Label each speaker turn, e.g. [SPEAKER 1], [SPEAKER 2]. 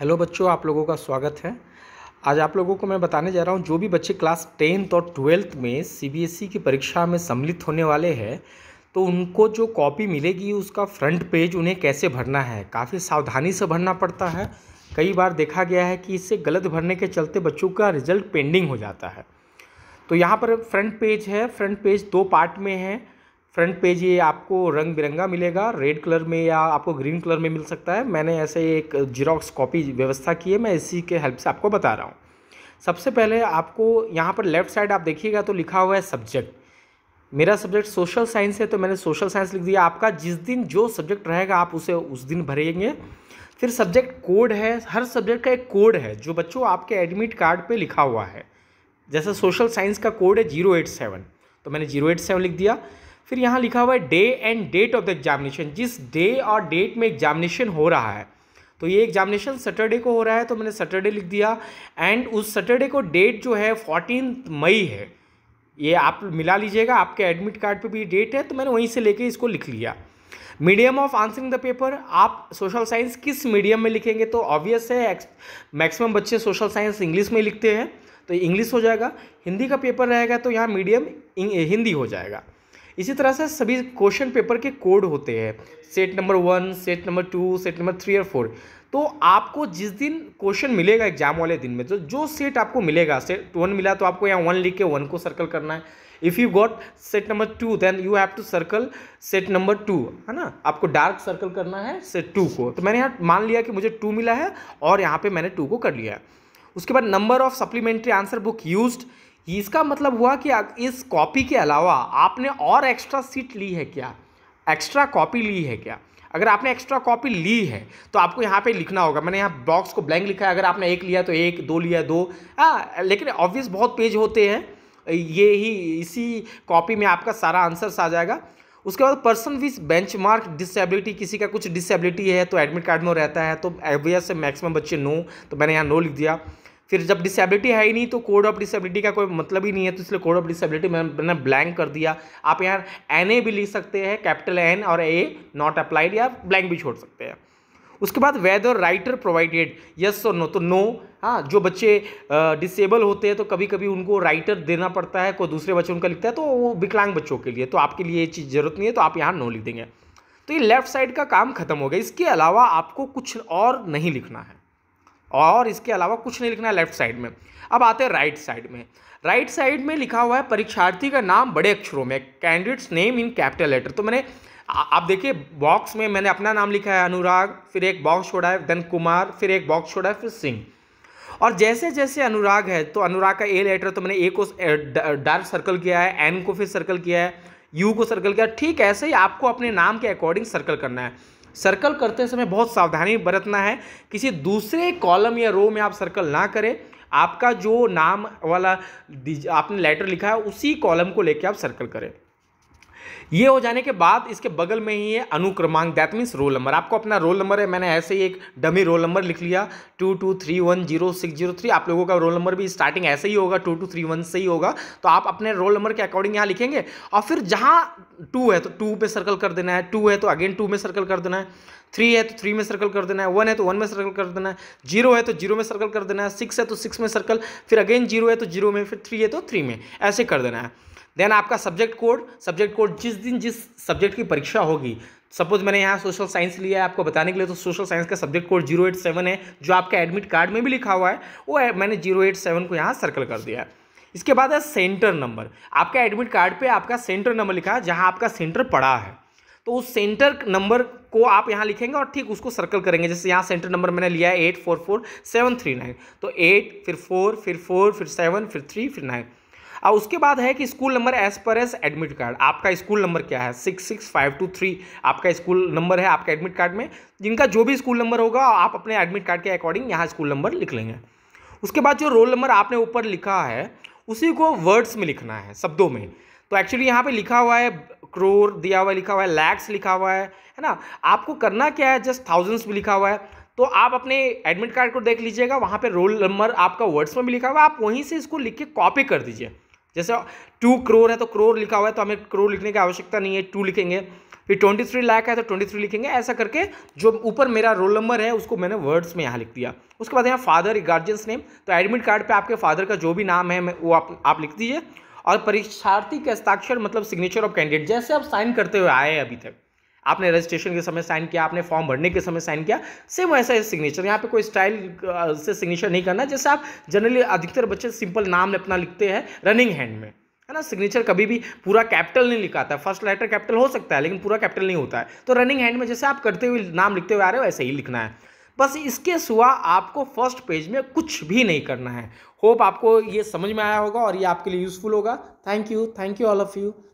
[SPEAKER 1] hello बच्चों आप लोगों का स्वागत है आज आप लोगों को मैं बताने जा रहा हूँ जो भी बच्चे क्लास टेंथ और ट्वेल्थ में सीबीएसई e की परीक्षा में सम्मिलित होने वाले हैं तो उनको जो कॉपी मिलेगी उसका फ्रंट पेज उन्हें कैसे भरना है काफ़ी सावधानी से भरना पड़ता है कई बार देखा गया है कि इससे गलत भरने के चलते बच्चों का रिजल्ट पेंडिंग हो जाता है तो यहाँ पर फ्रंट पेज है फ्रंट पेज दो पार्ट में है फ्रंट पेज ये आपको रंग बिरंगा मिलेगा रेड कलर में या आपको ग्रीन कलर में मिल सकता है मैंने ऐसे एक जीरोक्स कॉपी व्यवस्था की है मैं इसी के हेल्प से आपको बता रहा हूँ सबसे पहले आपको यहाँ पर लेफ्ट साइड आप देखिएगा तो लिखा हुआ है सब्जेक्ट मेरा सब्जेक्ट सोशल साइंस है तो मैंने सोशल साइंस लिख दिया आपका जिस दिन जो सब्जेक्ट रहेगा आप उसे उस दिन भरेंगे फिर सब्जेक्ट कोड है हर सब्जेक्ट का एक कोड है जो बच्चों आपके एडमिट कार्ड पे लिखा हुआ है जैसे सोशल साइंस का कोड है जीरो एट सेवन तो मैंने जीरो एट सेवन लिख दिया फिर यहाँ लिखा हुआ है day and date of the examination जिस डे और डेट में एग्जामिनेशन हो रहा है तो ये एग्जामिनेशन सैटरडे को हो रहा है तो मैंने सैटरडे लिख दिया एंड उस सैटरडे को डेट जो है फोर्टीन मई है ये आप मिला लीजिएगा आपके एडमिट कार्ड पे भी डेट है तो मैंने वहीं से लेके इसको लिख लिया medium of answering the paper आप सोशल साइंस किस मीडियम में लिखेंगे तो ऑब्वियस है मैक्सिमम बच्चे सोशल साइंस इंग्लिश में लिखते हैं तो इंग्लिश हो जाएगा हिंदी का पेपर रहेगा तो यहाँ मीडियम हिंदी हो जाएगा इसी तरह से सभी क्वेश्चन पेपर के कोड होते हैं set number one set number two set number three और फोर तो आपको जिस दिन क्वेश्चन मिलेगा एग्जाम वाले दिन में तो जो सेट आपको मिलेगा सेट वन मिला तो आपको यहाँ वन लिख के वन को सर्कल करना है if you got set number two then you have to circle set number two है ना आपको डार्क सर्कल करना है सेट टू को तो मैंने यहाँ मान लिया कि मुझे टू मिला है और यहाँ पे मैंने टू को कर लिया है उसके बाद number of supplementary answer book used इसका मतलब हुआ कि इस कॉपी के अलावा आपने और एक्स्ट्रा सीट ली है क्या एक्स्ट्रा कॉपी ली है क्या अगर आपने एक्स्ट्रा कॉपी ली है तो आपको यहाँ पे लिखना होगा मैंने यहाँ बॉक्स को ब्लैंक लिखा है अगर आपने एक लिया तो एक दो लिया दो आ, लेकिन ऑब्वियस बहुत पेज होते हैं ये ही इसी कॉपी में आपका सारा आंसर्स आ जाएगा उसके बाद person with benchmark disability किसी का कुछ डिसेबिलिटी है तो एडमिट कार्ड में रहता है तो एवियस से मैक्सिमम बच्चे नो तो मैंने यहाँ नो लिख दिया फिर जब डिसेबिलिटी है ही नहीं तो कोड ऑफ डिसेबिलिटी का कोई मतलब ही नहीं है तो इसलिए कोड ऑफ डिसेबिलिटी मैंने ब्लैंक कर दिया आप यहाँ एन ए भी लिख सकते हैं कैपिटल एन और ए नॉट अप्लाइड या ब्लैंक भी छोड़ सकते हैं उसके बाद वेदर राइटर प्रोवाइडेड यस और नो तो नो हाँ जो बच्चे डिसेबल होते हैं तो कभी कभी उनको राइटर देना पड़ता है कोई दूसरे बच्चे उनका लिखता है तो वो विकलांग बच्चों के लिए तो आपके लिए ये चीज़ ज़रूरत नहीं है तो आप यहाँ नो लिख देंगे तो ये लेफ्ट साइड का काम खत्म हो गया इसके अलावा आपको कुछ और नहीं लिखना है और इसके अलावा कुछ नहीं लिखना है लेफ्ट साइड में अब आते हैं राइट साइड में राइट साइड में लिखा हुआ है परीक्षार्थी का नाम बड़े अक्षरों में candidate's name in capital letter तो मैंने आप देखिए बॉक्स में मैंने अपना नाम लिखा है अनुराग फिर एक बॉक्स छोड़ा है देन कुमार फिर एक बॉक्स छोड़ा है फिर सिंह और जैसे जैसे अनुराग है तो अनुराग का ए लेटर तो मैंने ए को डार्क सर्कल किया है एन को फिर सर्कल किया है यू को सर्कल किया ठीक ऐसे ही आपको अपने नाम के अकॉर्डिंग सर्कल करना है सर्कल करते समय बहुत सावधानी बरतना है किसी दूसरे कॉलम या रो में आप सर्कल ना करें आपका जो नाम वाला आपने लेटर लिखा है उसी कॉलम को लेकर आप सर्कल करें ये हो जाने के बाद इसके बगल में ही है अनुक्रमांक दैट मीन्स रोल नंबर आपको अपना रोल नंबर है मैंने ऐसे ही एक डमी रोल नंबर लिख लिया two two three one zero six zero three आप लोगों का रोल नंबर भी स्टार्टिंग ऐसे ही होगा टू टू थ्री वन से ही होगा तो आप अपने रोल नंबर के अकॉर्डिंग यहाँ लिखेंगे और फिर जहाँ टू है तो टू पर सर्कल कर देना है टू है तो अगेन टू में सर्कल कर देना है थ्री है तो थ्री में सर्कल कर देना है वन है तो वन में सर्कल कर देना है जीरो है तो जीरो में सर्कल कर देना है सिक्स है तो सिक्स में सर्कल फिर अगेन जीरो है तो जीरो में फिर थ्री है तो थ्री में ऐसे कर देना है देन आपका सब्जेक्ट कोड सब्जेक्ट कोड जिस दिन जिस सब्जेक्ट की परीक्षा होगी सपोज मैंने यहाँ सोशल साइंस लिया है आपको बताने के लिए तो सोशल साइंस का subject code zero eight seven है जो आपके एडमिट कार्ड में भी लिखा हुआ है वो मैंने जीरो एट सेवन को यहाँ सर्कल कर दिया है इसके बाद है सेंटर नंबर आपका एडमिट कार्ड पे आपका सेंटर नंबर लिखा है जहाँ आपका सेंटर पड़ा है तो उस सेंटर नंबर को आप यहाँ लिखेंगे और ठीक उसको सर्कल करेंगे जैसे यहाँ सेंटर नंबर मैंने लिया है eight four four seven three nine तो एट फिर फोर फिर फोर फिर सेवन फिर थ्री फिर नाइन और उसके बाद है कि school number as per as admit card आपका स्कूल नंबर क्या है six six five two three आपका स्कूल नंबर है आपके एडमिट कार्ड में जिनका जो भी स्कूल नंबर होगा आप अपने एडमिट कार्ड के अकॉर्डिंग यहाँ स्कूल नंबर लिख लेंगे उसके बाद जो रोल नंबर आपने ऊपर लिखा है उसी को वर्ड्स में लिखना है शब्दों में तो एक्चुअली यहाँ पे लिखा हुआ है क्रोर दिया हुआ लिखा हुआ है लैक्स लिखा हुआ है है ना आपको करना क्या है जस्ट थाउजेंड्स भी लिखा हुआ है तो आप अपने एडमिट कार्ड को देख लीजिएगा वहाँ पे रोल नंबर आपका वर्ड्स में भी लिखा हुआ है आप वहीं से इसको लिख के कॉपी कर दीजिए जैसे टू क्रोर है तो क्रोर लिखा हुआ है तो हमें क्रोर लिखने की आवश्यकता नहीं है टू लिखेंगे फिर ट्वेंटी थ्री लाख है तो ट्वेंटी थ्री लिखेंगे ऐसा करके जो ऊपर मेरा रोल नंबर है उसको मैंने वर्ड्स में यहाँ लिख दिया उसके बाद यहाँ फादर गार्जियंस नेम तो एडमिट कार्ड पे आपके फादर का जो भी नाम है वो आप आप लिख दीजिए और परीक्षार्थी के हस्ताक्षर मतलब सिग्नेचर ऑफ कैंडिडेट जैसे आप साइन करते हुए आए हैं अभी तक आपने रजिस्ट्रेशन के समय साइन किया आपने फॉर्म भरने के समय साइन किया सेम वैसा है सिग्नेचर यहाँ पे कोई स्टाइल से सिग्नेचर नहीं करना जैसे आप जनरली अधिकतर बच्चे सिंपल नाम अपना लिखते हैं रनिंग हैंड में है ना सिग्नेचर कभी भी पूरा कैपिटल नहीं लिखा था फर्स्ट लेटर कैपिटल हो सकता है लेकिन पूरा कैपिटल नहीं होता है तो रनिंग हैंड में जैसे आप करते हुए नाम लिखते हुए आ रहे हो वैसे ही लिखना है बस इसके सिवा आपको फर्स्ट पेज में कुछ भी नहीं करना है होप आपको ये समझ में आया होगा और ये आपके लिए यूज़फुल होगा thank you thank you all of you